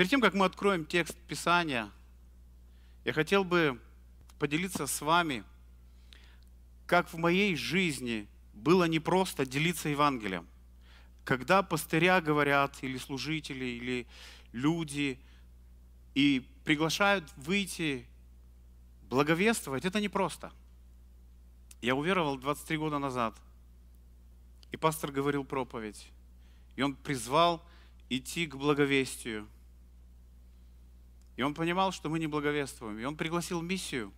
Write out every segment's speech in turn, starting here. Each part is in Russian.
Перед тем, как мы откроем текст Писания, я хотел бы поделиться с вами, как в моей жизни было непросто делиться Евангелием. Когда пастыря говорят, или служители, или люди, и приглашают выйти благовествовать, это непросто. Я уверовал 23 года назад, и пастор говорил проповедь, и он призвал идти к благовестию – и он понимал, что мы не благовествуем. И он пригласил миссию.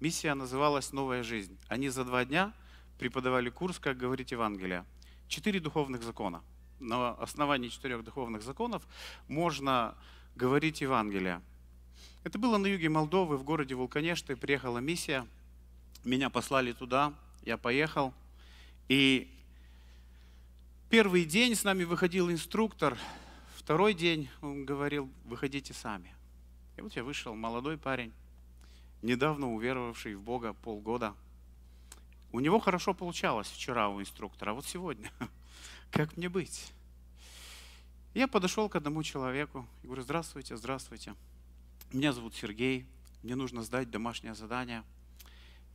Миссия называлась «Новая жизнь». Они за два дня преподавали курс «Как говорить Евангелие». Четыре духовных закона. На основании четырех духовных законов можно говорить Евангелие. Это было на юге Молдовы, в городе Вулканешты. Приехала миссия. Меня послали туда. Я поехал. И первый день с нами выходил инструктор. Второй день он говорил, выходите сами. И вот я вышел, молодой парень, недавно уверовавший в Бога полгода. У него хорошо получалось вчера у инструктора, а вот сегодня. Как мне быть? Я подошел к одному человеку и говорю, здравствуйте, здравствуйте. Меня зовут Сергей, мне нужно сдать домашнее задание.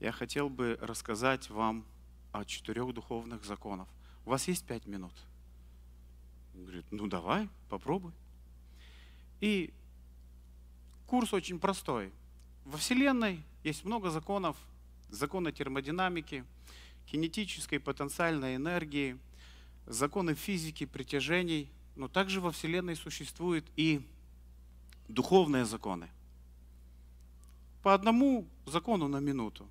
Я хотел бы рассказать вам о четырех духовных законах. У вас есть пять минут? Он говорит, ну давай, попробуй. И Курс очень простой. Во Вселенной есть много законов, законы термодинамики, кинетической потенциальной энергии, законы физики, притяжений, но также во Вселенной существуют и духовные законы. По одному закону на минуту.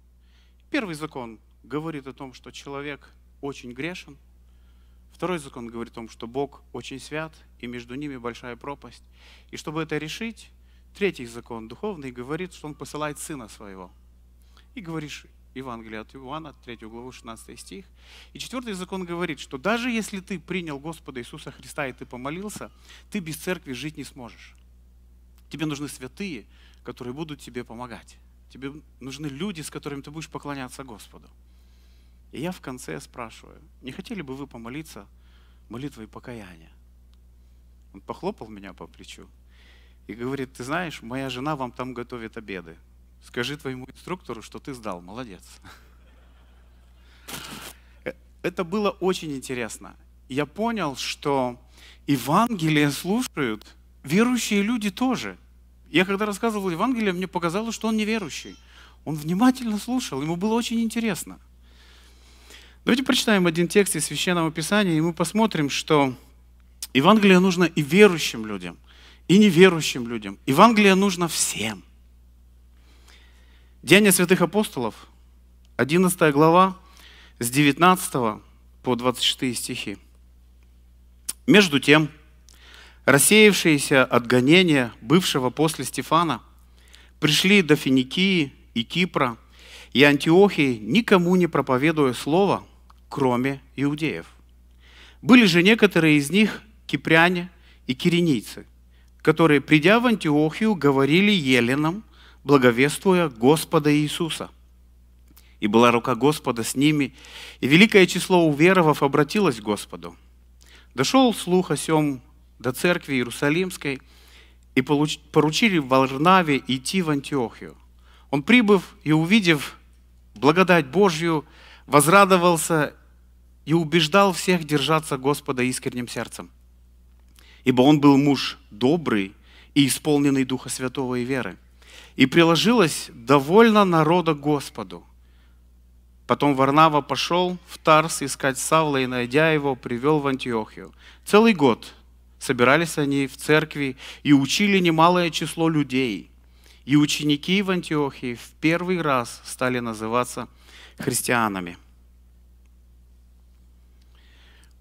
Первый закон говорит о том, что человек очень грешен. Второй закон говорит о том, что Бог очень свят, и между ними большая пропасть. И чтобы это решить, Третий закон духовный говорит, что он посылает Сына Своего. И говоришь Евангелие от Иоанна, 3 главу, 16 стих. И четвертый закон говорит, что даже если ты принял Господа Иисуса Христа и ты помолился, ты без церкви жить не сможешь. Тебе нужны святые, которые будут тебе помогать. Тебе нужны люди, с которыми ты будешь поклоняться Господу. И я в конце спрашиваю, не хотели бы вы помолиться молитвой покаяния? Он похлопал меня по плечу и говорит, ты знаешь, моя жена вам там готовит обеды. Скажи твоему инструктору, что ты сдал, молодец. Э, это было очень интересно. Я понял, что Евангелие слушают верующие люди тоже. Я когда рассказывал Евангелие, мне показалось, что он неверующий. Он внимательно слушал, ему было очень интересно. Давайте прочитаем один текст из Священного Писания, и мы посмотрим, что Евангелие нужно и верующим людям – и неверующим людям. Евангелие нужно всем. Деяния святых апостолов, 11 глава, с 19 по 24 стихи. Между тем, рассеявшиеся от гонения бывшего после Стефана пришли до Финикии и Кипра и Антиохии, никому не проповедуя слова, кроме иудеев. Были же некоторые из них кипряне и киренийцы – которые, придя в Антиохию, говорили еленам, благовествуя Господа Иисуса. И была рука Господа с ними, и великое число уверовав обратилось к Господу. Дошел слух о сем до церкви Иерусалимской, и поручили Варнаве идти в Антиохию. Он, прибыв и увидев благодать Божью, возрадовался и убеждал всех держаться Господа искренним сердцем, ибо он был муж добрый и исполненный Духа Святого и веры. И приложилось довольно народа Господу. Потом Варнава пошел в Тарс искать Савла и, найдя его, привел в Антиохию. Целый год собирались они в церкви и учили немалое число людей. И ученики в Антиохии в первый раз стали называться христианами.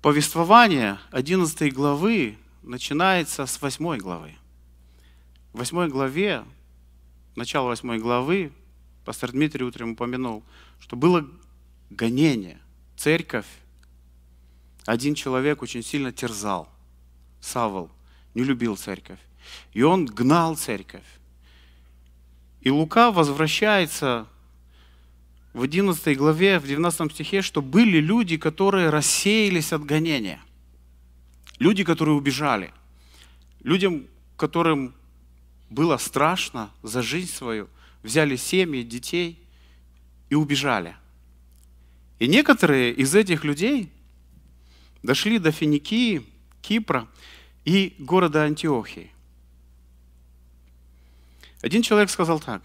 Повествование 11 главы начинается с 8 главы. В 8 главе, начало 8 главы, пастор Дмитрий утром упомянул, что было гонение. Церковь, один человек очень сильно терзал. Савол не любил церковь. И он гнал церковь. И Лука возвращается в 11 главе, в 19 стихе, что были люди, которые рассеялись от гонения. Люди, которые убежали. Людям, которым было страшно за жизнь свою, взяли семьи, детей и убежали. И некоторые из этих людей дошли до Финикии, Кипра и города Антиохии. Один человек сказал так.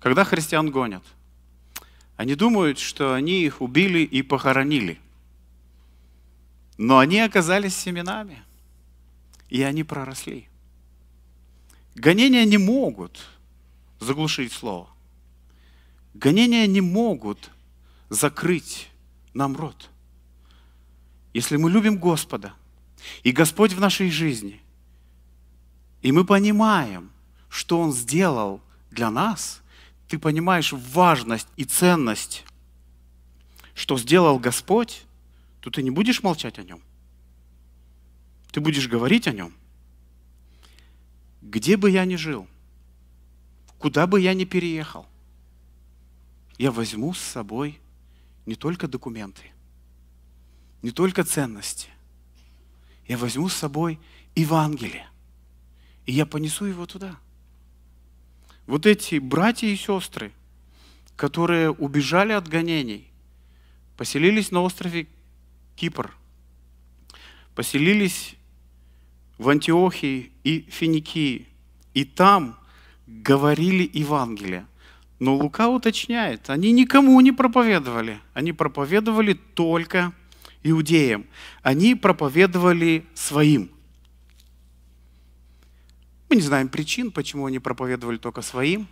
Когда христиан гонят, они думают, что они их убили и похоронили – но они оказались семенами, и они проросли. Гонения не могут заглушить слово. Гонения не могут закрыть нам рот. Если мы любим Господа, и Господь в нашей жизни, и мы понимаем, что Он сделал для нас, ты понимаешь важность и ценность, что сделал Господь, то ты не будешь молчать о нем. Ты будешь говорить о нем. Где бы я ни жил, куда бы я ни переехал, я возьму с собой не только документы, не только ценности. Я возьму с собой Евангелие, и я понесу его туда. Вот эти братья и сестры, которые убежали от гонений, поселились на острове Кипр, поселились в Антиохии и Финикии, и там говорили Евангелие. Но Лука уточняет, они никому не проповедовали, они проповедовали только иудеям, они проповедовали своим. Мы не знаем причин, почему они проповедовали только своим.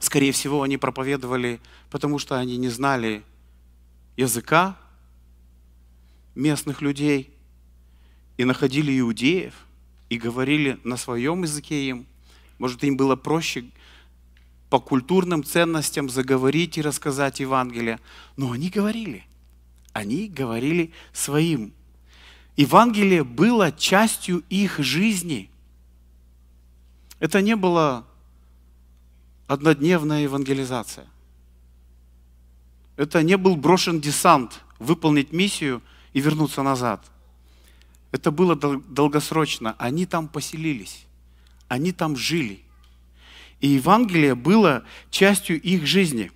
Скорее всего, они проповедовали, потому что они не знали языка местных людей и находили иудеев и говорили на своем языке им. Может, им было проще по культурным ценностям заговорить и рассказать Евангелие. Но они говорили. Они говорили своим. Евангелие было частью их жизни. Это не было однодневная евангелизация. Это не был брошен десант выполнить миссию – и вернуться назад. Это было долгосрочно. Они там поселились, они там жили. И Евангелие было частью их жизни.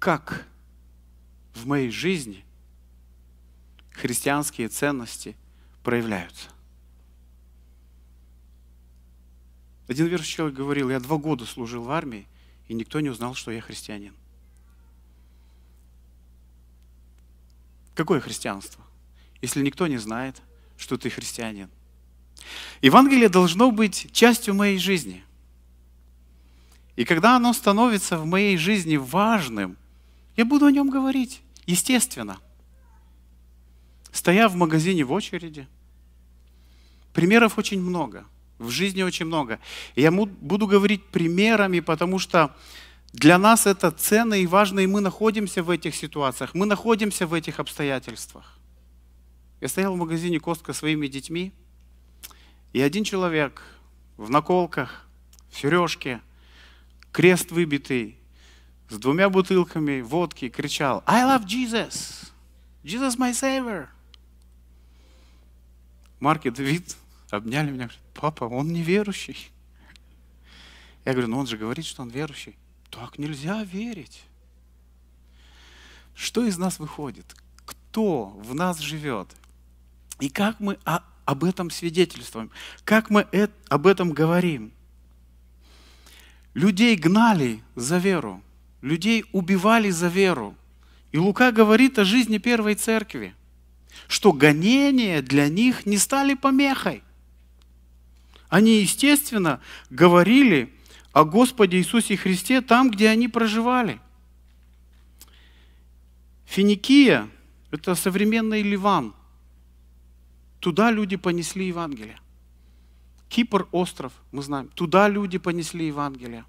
Как в моей жизни христианские ценности проявляются? Один верующий человек говорил, я два года служил в армии, и никто не узнал, что я христианин. Какое христианство, если никто не знает, что ты христианин? Евангелие должно быть частью моей жизни. И когда оно становится в моей жизни важным, я буду о нем говорить, естественно. Стоя в магазине в очереди, примеров очень много – в жизни очень много. я буду говорить примерами, потому что для нас это ценно и важно, и мы находимся в этих ситуациях, мы находимся в этих обстоятельствах. Я стоял в магазине Костка своими детьми, и один человек в наколках, в сережке, крест выбитый, с двумя бутылками водки кричал «I love Jesus! Jesus my savior!» Марки Давид обняли меня, говорят, папа, он неверующий. Я говорю, ну он же говорит, что он верующий. Так нельзя верить. Что из нас выходит? Кто в нас живет? И как мы об этом свидетельствуем? Как мы э, об этом говорим? Людей гнали за веру, людей убивали за веру. И Лука говорит о жизни первой церкви, что гонения для них не стали помехой. Они, естественно, говорили о Господе Иисусе Христе там, где они проживали. Финикия – это современный Ливан. Туда люди понесли Евангелие. Кипр – остров, мы знаем. Туда люди понесли Евангелие.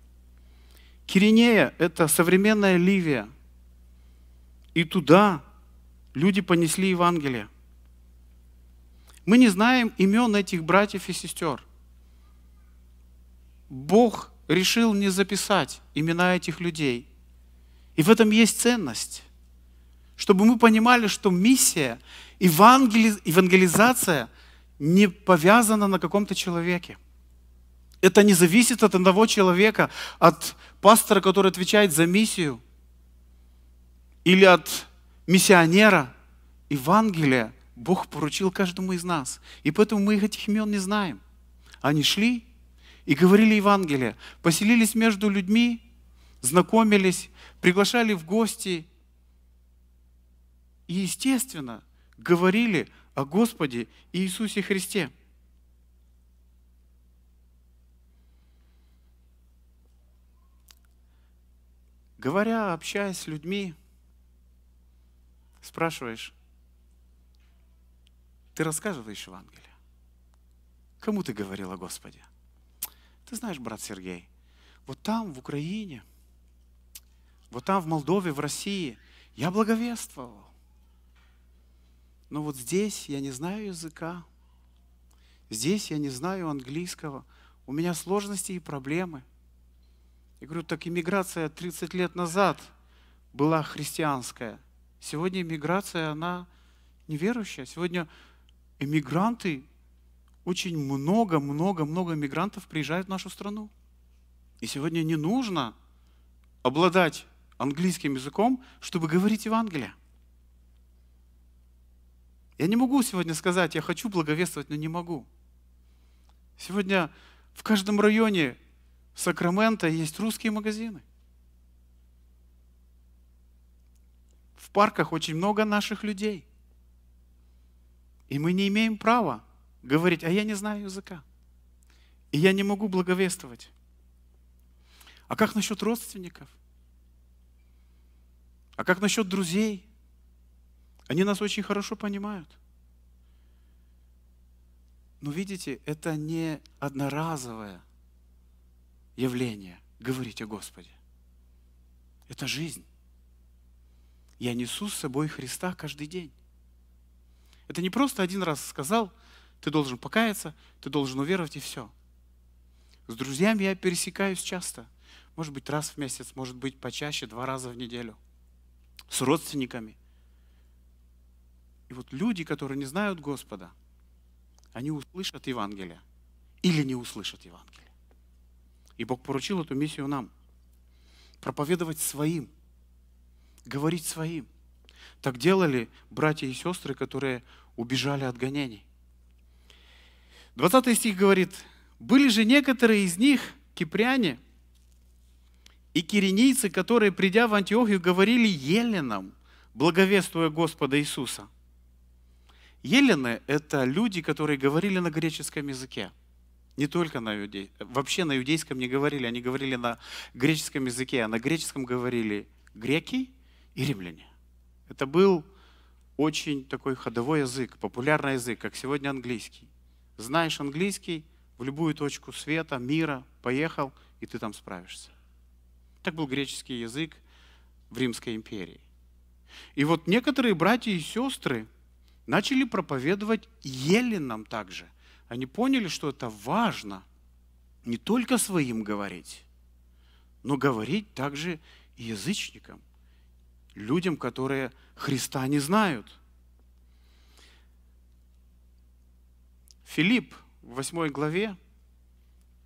Киринея – это современная Ливия. И туда люди понесли Евангелие. Мы не знаем имен этих братьев и сестер. Бог решил не записать имена этих людей. И в этом есть ценность. Чтобы мы понимали, что миссия, евангелизация не повязана на каком-то человеке. Это не зависит от одного человека, от пастора, который отвечает за миссию, или от миссионера. Евангелие Бог поручил каждому из нас. И поэтому мы этих имен не знаем. Они шли и говорили Евангелие, поселились между людьми, знакомились, приглашали в гости и, естественно, говорили о Господе Иисусе Христе. Говоря, общаясь с людьми, спрашиваешь, ты рассказываешь Евангелие? Кому ты говорил о Господе? Ты знаешь, брат Сергей, вот там, в Украине, вот там, в Молдове, в России, я благовествовал. Но вот здесь я не знаю языка, здесь я не знаю английского, у меня сложности и проблемы. Я говорю, так иммиграция 30 лет назад была христианская. Сегодня иммиграция, она неверующая. Сегодня иммигранты очень много-много-много мигрантов приезжают в нашу страну. И сегодня не нужно обладать английским языком, чтобы говорить Евангелие. Я не могу сегодня сказать, я хочу благовествовать, но не могу. Сегодня в каждом районе Сакрамента есть русские магазины. В парках очень много наших людей. И мы не имеем права говорить, а я не знаю языка, и я не могу благовествовать. А как насчет родственников? А как насчет друзей? Они нас очень хорошо понимают. Но видите, это не одноразовое явление говорить о Господе. Это жизнь. Я несу с собой Христа каждый день. Это не просто один раз сказал – ты должен покаяться, ты должен уверовать и все. С друзьями я пересекаюсь часто. Может быть, раз в месяц, может быть, почаще, два раза в неделю. С родственниками. И вот люди, которые не знают Господа, они услышат Евангелие или не услышат Евангелие. И Бог поручил эту миссию нам. Проповедовать своим, говорить своим. Так делали братья и сестры, которые убежали от гонений. 20 стих говорит, «Были же некоторые из них, кипряне и киренийцы, которые, придя в Антиохию, говорили еленам, благовествуя Господа Иисуса». Елены – это люди, которые говорили на греческом языке. Не только на иудей. Вообще на иудейском не говорили, они говорили на греческом языке, а на греческом говорили греки и римляне. Это был очень такой ходовой язык, популярный язык, как сегодня английский знаешь английский, в любую точку света, мира, поехал, и ты там справишься. Так был греческий язык в Римской империи. И вот некоторые братья и сестры начали проповедовать еленам также. Они поняли, что это важно не только своим говорить, но говорить также и язычникам, людям, которые Христа не знают – Филипп в 8 главе,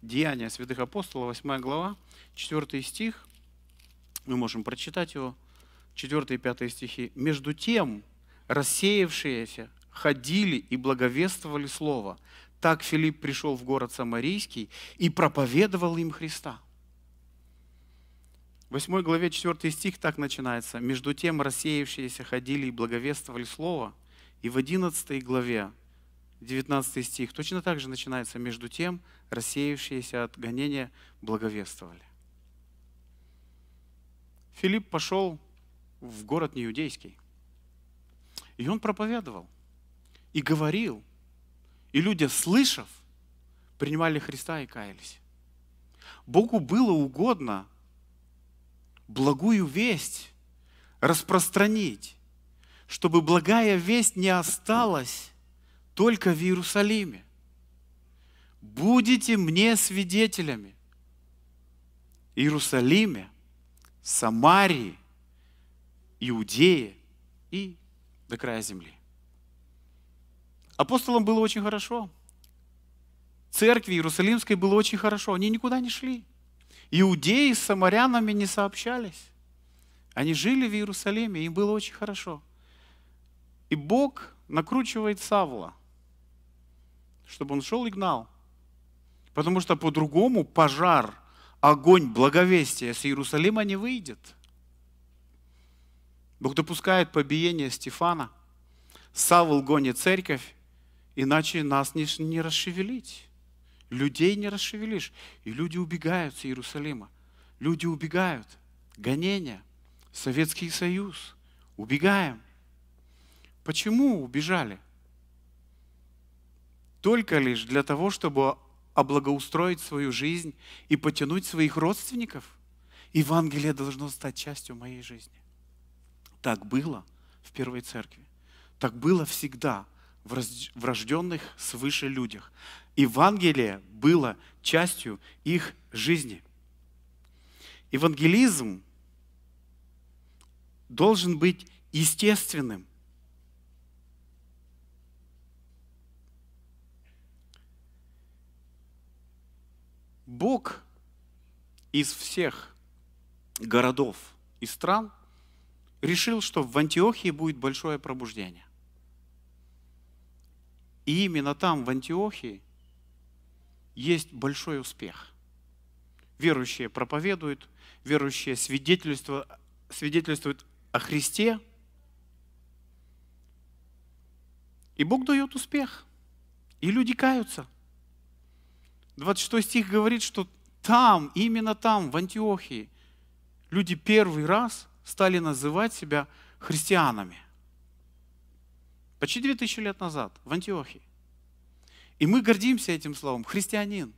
Деяния святых апостолов, 8 глава, 4 стих, мы можем прочитать его, 4 и 5 стихи. «Между тем рассеявшиеся ходили и благовествовали Слово. Так Филипп пришел в город Самарийский и проповедовал им Христа». В 8 главе 4 стих так начинается. «Между тем рассеявшиеся ходили и благовествовали Слово». И в 11 главе 19 стих, точно так же начинается «Между тем рассеявшиеся от гонения благовествовали». Филипп пошел в город неюдейский и он проповедовал, и говорил, и люди, слышав, принимали Христа и каялись. Богу было угодно благую весть распространить, чтобы благая весть не осталась только в Иерусалиме. Будете мне свидетелями. Иерусалиме, Самарии, Иудеи и до края земли. Апостолам было очень хорошо. Церкви Иерусалимской было очень хорошо. Они никуда не шли. Иудеи с самарянами не сообщались. Они жили в Иерусалиме, им было очень хорошо. И Бог накручивает Савла – чтобы он шел и гнал. Потому что по-другому пожар, огонь благовестие с Иерусалима не выйдет. Бог допускает побиение Стефана. Савл гонит церковь, иначе нас не, не расшевелить. Людей не расшевелишь. И люди убегают с Иерусалима. Люди убегают. Гонения. Советский Союз. Убегаем. Почему убежали? только лишь для того, чтобы облагоустроить свою жизнь и потянуть своих родственников. Евангелие должно стать частью моей жизни. Так было в первой церкви. Так было всегда в рожденных свыше людях. Евангелие было частью их жизни. Евангелизм должен быть естественным, Бог из всех городов и стран решил, что в Антиохии будет большое пробуждение. И именно там, в Антиохии, есть большой успех. Верующие проповедуют, верующие свидетельствуют, свидетельствуют о Христе. И Бог дает успех. И люди каются. 26 стих говорит, что там, именно там, в Антиохии, люди первый раз стали называть себя христианами. Почти 2000 лет назад, в Антиохии. И мы гордимся этим словом «христианин».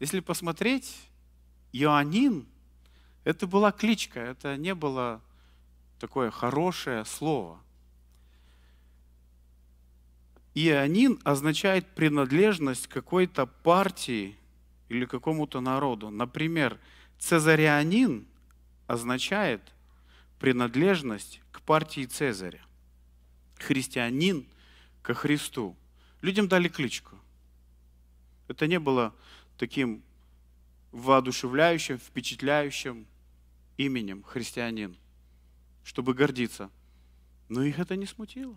Если посмотреть, Иоаннин – это была кличка, это не было такое хорошее слово – Иоанин означает принадлежность какой-то партии или какому-то народу. Например, цезарианин означает принадлежность к партии Цезаря. Христианин ко Христу. Людям дали кличку. Это не было таким воодушевляющим, впечатляющим именем христианин, чтобы гордиться. Но их это не смутило.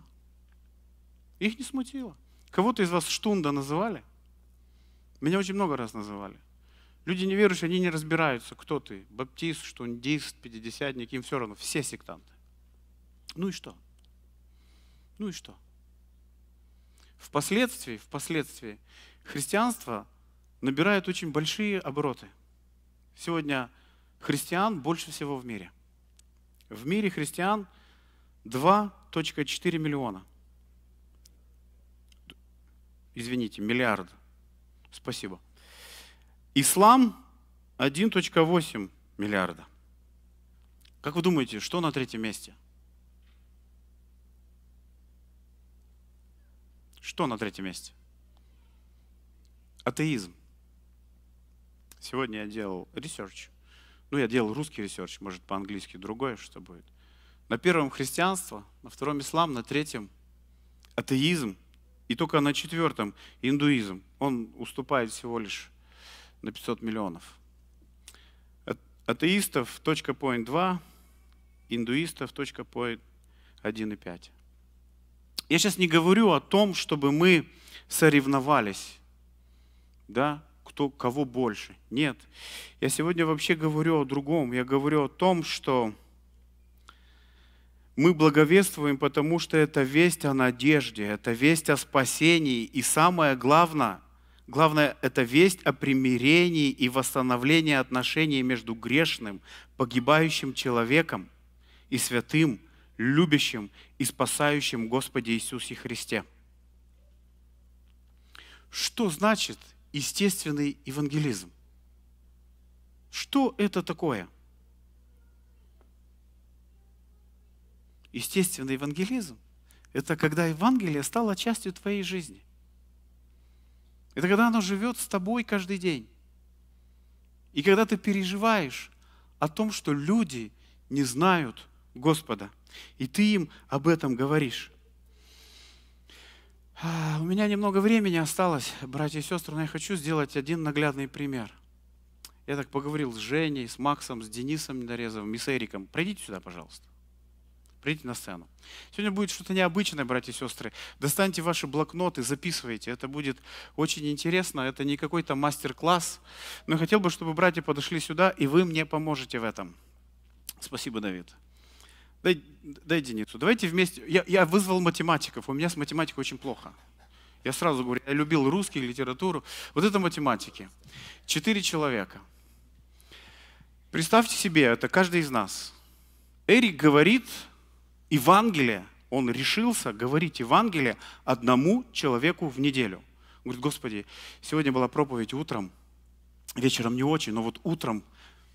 Их не смутило. Кого-то из вас штунда называли? Меня очень много раз называли. Люди неверующие, они не разбираются, кто ты. Баптист, штундист, пятидесятник, им все равно. Все сектанты. Ну и что? Ну и что? Впоследствии, впоследствии христианство набирает очень большие обороты. Сегодня христиан больше всего в мире. В мире христиан 2.4 миллиона – извините, миллиард. Спасибо. Ислам 1.8 миллиарда. Как вы думаете, что на третьем месте? Что на третьем месте? Атеизм. Сегодня я делал ресерч. Ну, я делал русский ресерч, может, по-английски другое что будет. На первом христианство, на втором ислам, на третьем атеизм – и только на четвертом индуизм. Он уступает всего лишь на 500 миллионов. Атеистов точка point 2, индуистов точка point 1,5. Я сейчас не говорю о том, чтобы мы соревновались, да, кто кого больше. Нет. Я сегодня вообще говорю о другом. Я говорю о том, что мы благовествуем, потому что это весть о надежде, это весть о спасении. И самое главное, главное, это весть о примирении и восстановлении отношений между грешным, погибающим человеком и святым, любящим и спасающим Господи Иисусе Христе. Что значит естественный евангелизм? Что это такое – Естественный евангелизм – это когда Евангелие стало частью твоей жизни. Это когда оно живет с тобой каждый день. И когда ты переживаешь о том, что люди не знают Господа, и ты им об этом говоришь. А, у меня немного времени осталось, братья и сестры, но я хочу сделать один наглядный пример. Я так поговорил с Женей, с Максом, с Денисом Недорезовым и с Эриком. Пройдите сюда, пожалуйста. Придите на сцену. Сегодня будет что-то необычное, братья и сестры. Достаньте ваши блокноты, записывайте. Это будет очень интересно. Это не какой-то мастер-класс. Но я хотел бы, чтобы братья подошли сюда, и вы мне поможете в этом. Спасибо, Давид. Дай, дай единицу. Давайте вместе. Я, я вызвал математиков. У меня с математикой очень плохо. Я сразу говорю, я любил русский, литературу. Вот это математики. Четыре человека. Представьте себе, это каждый из нас. Эрик говорит, Евангелие, он решился говорить Евангелие одному человеку в неделю. Он говорит, Господи, сегодня была проповедь утром, вечером не очень, но вот утром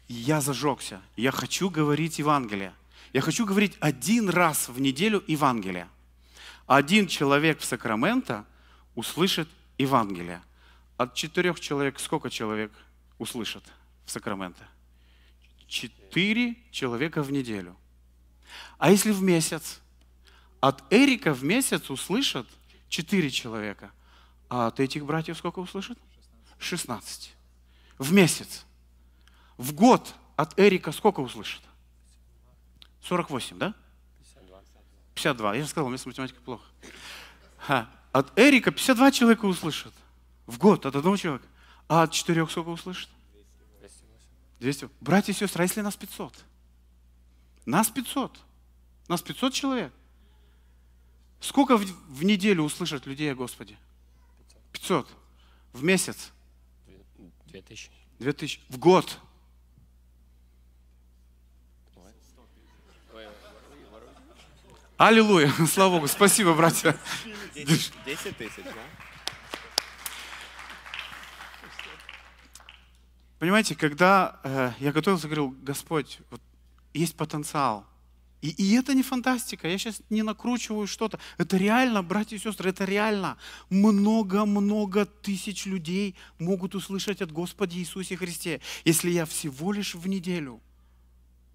я зажегся, я хочу говорить Евангелие. Я хочу говорить один раз в неделю Евангелие. Один человек в Сакраменто услышит Евангелие. От четырех человек сколько человек услышат в Сакраменто? Четыре человека в неделю. А если в месяц? От Эрика в месяц услышат четыре человека, а от этих братьев сколько услышат? 16. В месяц. В год от Эрика сколько услышат? 48, да? 52. Я же сказал, у меня с математикой плохо. Ха. От Эрика 52 человека услышат. В год от одного человека. А от четырех сколько услышат? 200. 200. Братья и сестры, а если нас 500? Нас 500. Нас 500 человек. Сколько в, неделю услышат людей о Господе? 500. В месяц? 2000. 2000. В год? Аллилуйя, слава Богу, спасибо, братья. 10 тысяч, да? Понимаете, когда э, я готовился, говорил, Господь, вот есть потенциал. И, и это не фантастика, я сейчас не накручиваю что-то. Это реально, братья и сестры, это реально. Много-много тысяч людей могут услышать от Господа Иисусе Христе, если я всего лишь в неделю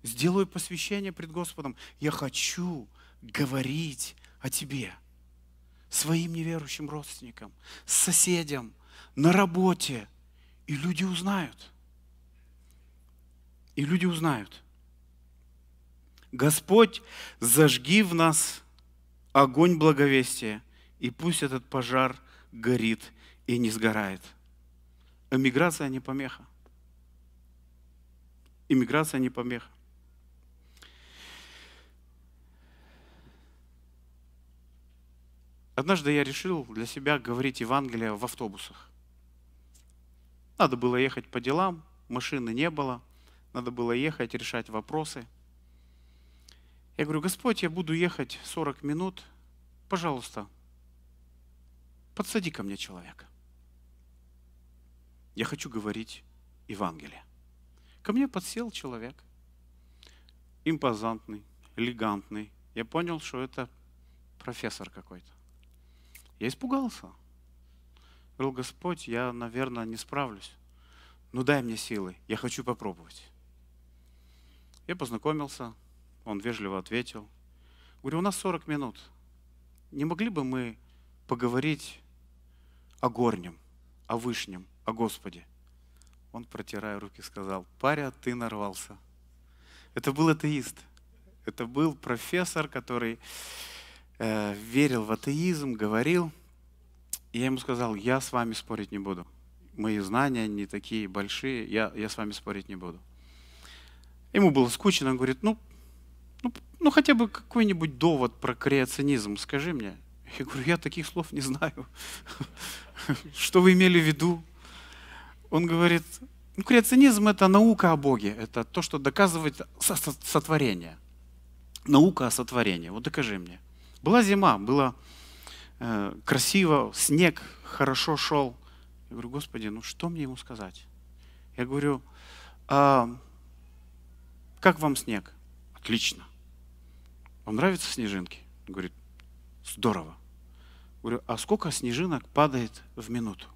сделаю посвящение пред Господом. Я хочу говорить о тебе своим неверующим родственникам, соседям, на работе. И люди узнают. И люди узнают. Господь, зажги в нас огонь благовестия, и пусть этот пожар горит и не сгорает. Эмиграция не помеха. Иммиграция не помеха. Однажды я решил для себя говорить Евангелие в автобусах. Надо было ехать по делам, машины не было, надо было ехать, решать вопросы – я говорю, Господь, я буду ехать 40 минут, пожалуйста, подсади ко мне человека. Я хочу говорить Евангелие. Ко мне подсел человек, импозантный, элегантный. Я понял, что это профессор какой-то. Я испугался. Говорил, Господь, я, наверное, не справлюсь. Ну дай мне силы, я хочу попробовать. Я познакомился он вежливо ответил. Говорю, у нас 40 минут. Не могли бы мы поговорить о горнем, о вышнем, о Господе? Он, протирая руки, сказал, паря, ты нарвался. Это был атеист. Это был профессор, который э, верил в атеизм, говорил. И я ему сказал, я с вами спорить не буду. Мои знания не такие большие, я, я с вами спорить не буду. Ему было скучно, он говорит, ну, ну, ну хотя бы какой-нибудь довод про креационизм скажи мне. Я говорю, я таких слов не знаю. Что вы имели в виду? Он говорит, ну, креационизм – это наука о Боге, это то, что доказывает сотворение. Наука о сотворении. Вот докажи мне. Была зима, было э, красиво, снег хорошо шел. Я говорю, Господи, ну что мне ему сказать? Я говорю, а, как вам снег? Отлично вам нравятся снежинки? Он говорит, здорово. Говорю, а сколько снежинок падает в минуту?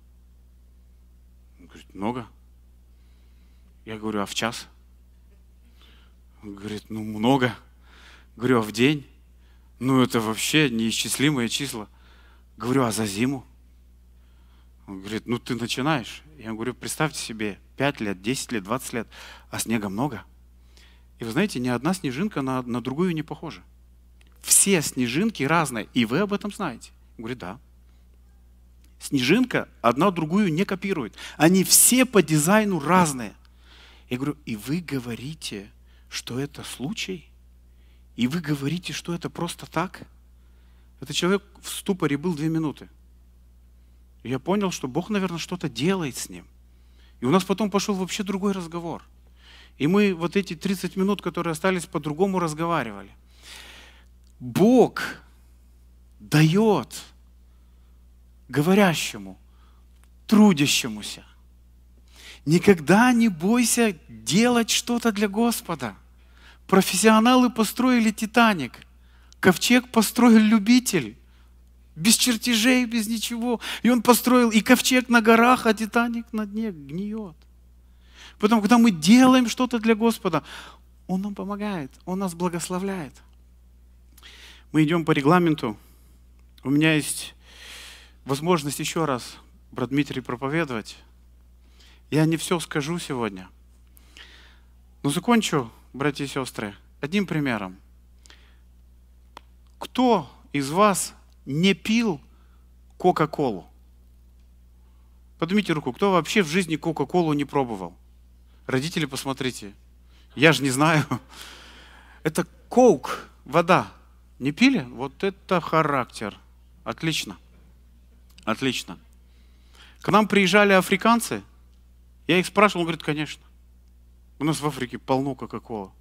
Он говорит, много. Я говорю, а в час? Он говорит, ну много. Говорю, а в день? Ну это вообще неисчислимые числа. Говорю, а за зиму? Он говорит, ну ты начинаешь. Я говорю, представьте себе, 5 лет, 10 лет, 20 лет, а снега много. И вы знаете, ни одна снежинка на, на другую не похожа все снежинки разные, и вы об этом знаете. Он говорит, да. Снежинка одна другую не копирует. Они все по дизайну разные. Я говорю, и вы говорите, что это случай? И вы говорите, что это просто так? Этот человек в ступоре был две минуты. И я понял, что Бог, наверное, что-то делает с ним. И у нас потом пошел вообще другой разговор. И мы вот эти 30 минут, которые остались, по-другому разговаривали. Бог дает говорящему, трудящемуся. Никогда не бойся делать что-то для Господа. Профессионалы построили «Титаник», ковчег построил любитель, без чертежей, без ничего. И он построил и ковчег на горах, а «Титаник» на дне гниет. Поэтому, когда мы делаем что-то для Господа, Он нам помогает, Он нас благословляет – мы идем по регламенту. У меня есть возможность еще раз, брат Дмитрий, проповедовать. Я не все скажу сегодня. Но закончу, братья и сестры, одним примером. Кто из вас не пил Кока-Колу? Поднимите руку, кто вообще в жизни Кока-Колу не пробовал? Родители, посмотрите. Я же не знаю. Это коук, вода. Не пили? Вот это характер. Отлично. Отлично. К нам приезжали африканцы. Я их спрашивал, он говорит, конечно. У нас в Африке полно кока-кола.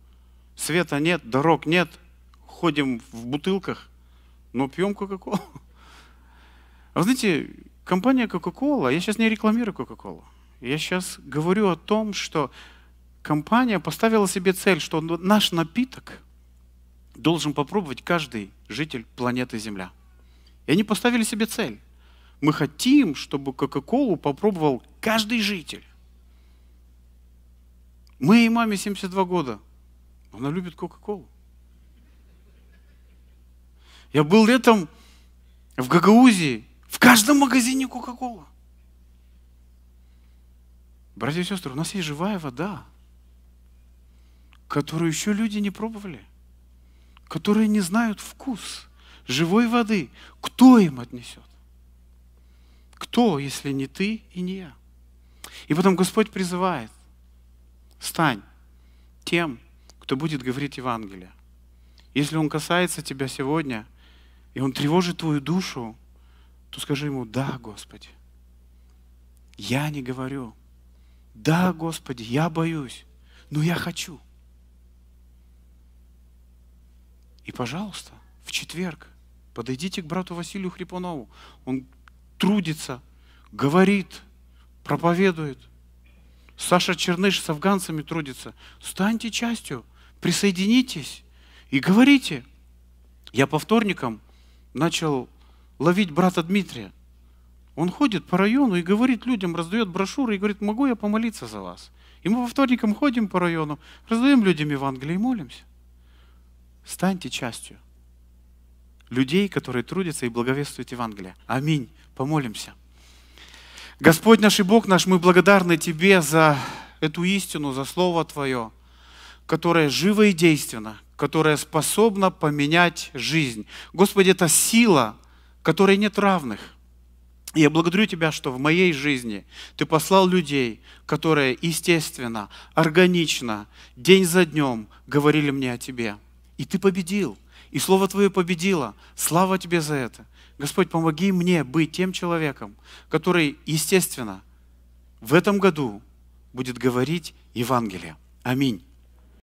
Света нет, дорог нет. Ходим в бутылках, но пьем кока-колу. А вы знаете, компания Coca-Cola, я сейчас не рекламирую Coca-Cola, я сейчас говорю о том, что компания поставила себе цель, что наш напиток – должен попробовать каждый житель планеты Земля. И они поставили себе цель. Мы хотим, чтобы Кока-Колу попробовал каждый житель. Моей маме 72 года. Она любит Кока-Колу. Я был летом в Гагаузии, в каждом магазине Кока-Кола. Братья и сестры, у нас есть живая вода, которую еще люди не пробовали которые не знают вкус живой воды, кто им отнесет? Кто, если не ты и не я? И потом Господь призывает, стань тем, кто будет говорить Евангелие. Если Он касается тебя сегодня, и Он тревожит твою душу, то скажи Ему, да, Господи, я не говорю. Да, Господи, я боюсь, но я хочу – И, пожалуйста, в четверг подойдите к брату Василию Хрипунову. Он трудится, говорит, проповедует. Саша Черныш с афганцами трудится. Станьте частью, присоединитесь и говорите. Я по вторникам начал ловить брата Дмитрия. Он ходит по району и говорит людям, раздает брошюры и говорит, могу я помолиться за вас? И мы по вторникам ходим по району, раздаем людям Евангелие и молимся. Станьте частью людей, которые трудятся и благовествуют Евангелие. Аминь. Помолимся. Господь наш и Бог наш, мы благодарны Тебе за эту истину, за Слово Твое, которое живо и действенно, которое способно поменять жизнь. Господи, это сила, которой нет равных. И я благодарю Тебя, что в моей жизни Ты послал людей, которые естественно, органично, день за днем говорили мне о Тебе. И ты победил. И Слово Твое победило. Слава Тебе за это. Господь, помоги мне быть тем человеком, который, естественно, в этом году будет говорить Евангелие. Аминь.